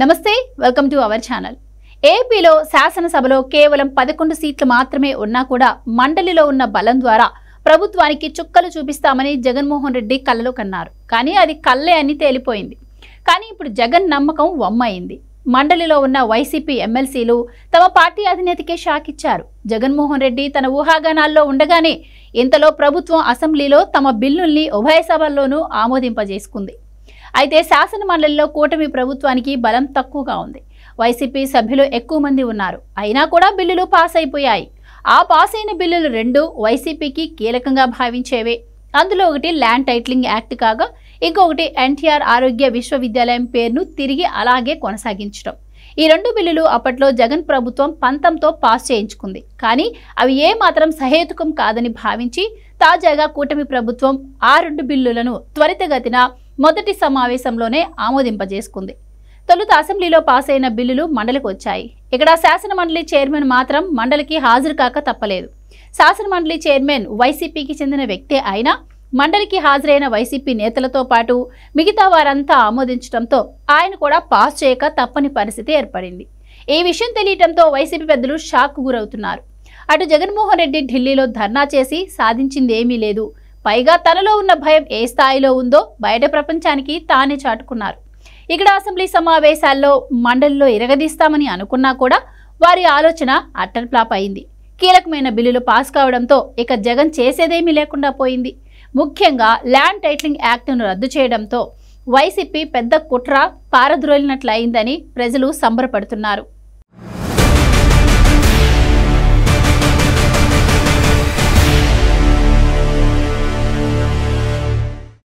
నమస్తే welcome to our channel ఏపీలో శాసనసభలో కేవలం పదకొండు సీట్లు మాత్రమే ఉన్నా కూడా మండలిలో ఉన్న బలం ద్వారా ప్రభుత్వానికి చుక్కలు చూపిస్తామని జగన్మోహన్ రెడ్డి కళ్ళలో కన్నారు కానీ అది కళ్ళే అని తేలిపోయింది కానీ ఇప్పుడు జగన్ నమ్మకం వమ్మయింది మండలిలో ఉన్న వైసీపీ ఎమ్మెల్సీలు తమ పార్టీ అధినేతకే షాక్ ఇచ్చారు జగన్మోహన్ రెడ్డి తన ఊహాగానాల్లో ఉండగానే ఇంతలో ప్రభుత్వం అసెంబ్లీలో తమ బిల్లుల్ని ఉభయ సభల్లోనూ ఆమోదింపజేసుకుంది అయితే శాసన మండలిలో కూటమి ప్రభుత్వానికి బలం తక్కువగా ఉంది వైసీపీ సభ్యులు ఎక్కువ మంది ఉన్నారు అయినా కూడా బిల్లులు పాస్ అయిపోయాయి ఆ పాస్ అయిన బిల్లులు రెండు వైసీపీకి కీలకంగా భావించేవే అందులో ఒకటి ల్యాండ్ టైటిలింగ్ యాక్ట్ కాగా ఇంకొకటి ఎన్టీఆర్ ఆరోగ్య విశ్వవిద్యాలయం పేరును తిరిగి అలాగే కొనసాగించడం ఈ రెండు బిల్లులు అప్పట్లో జగన్ ప్రభుత్వం పంతంతో పాస్ చేయించుకుంది కానీ అవి ఏమాత్రం సహేతుకం కాదని భావించి తాజాగా కూటమి ప్రభుత్వం ఆ రెండు బిల్లులను త్వరితగతిన మొదటి సమావేశంలోనే ఆమోదింపజేసుకుంది తొలుత అసెంబ్లీలో పాస్ అయిన బిల్లులు మండలికి వచ్చాయి ఇక్కడ శాసనమండలి చైర్మన్ మాత్రం మండలికి హాజరు కాక తప్పలేదు శాసనమండలి చైర్మన్ వైసీపీకి చెందిన వ్యక్తే అయినా మండలికి హాజరైన వైసీపీ నేతలతో పాటు మిగతా వారంతా ఆమోదించడంతో ఆయన కూడా పాస్ చేయక తప్పని పరిస్థితి ఏర్పడింది ఈ విషయం తెలియటంతో వైసీపీ పెద్దలు షాక్ గురవుతున్నారు అటు జగన్మోహన్ రెడ్డి ఢిల్లీలో ధర్నా చేసి సాధించిందేమీ లేదు పైగా తనలో ఉన్న భయం ఏ స్థాయిలో ఉందో బయట ప్రపంచానికి తానే చాటుకున్నారు ఇక్కడ అసెంబ్లీ సమావేశాల్లో మండలిలో ఇరగదీస్తామని అనుకున్నా కూడా వారి ఆలోచన ఫ్లాప్ అయింది కీలకమైన బిల్లులు పాస్ కావడంతో ఇక జగన్ చేసేదేమీ లేకుండా పోయింది ముఖ్యంగా ల్యాండ్ టైటిలింగ్ యాక్ట్ను రద్దు చేయడంతో వైసీపీ పెద్ద కుట్ర పారద్రోలినట్లయిందని ప్రజలు సంబరపడుతున్నారు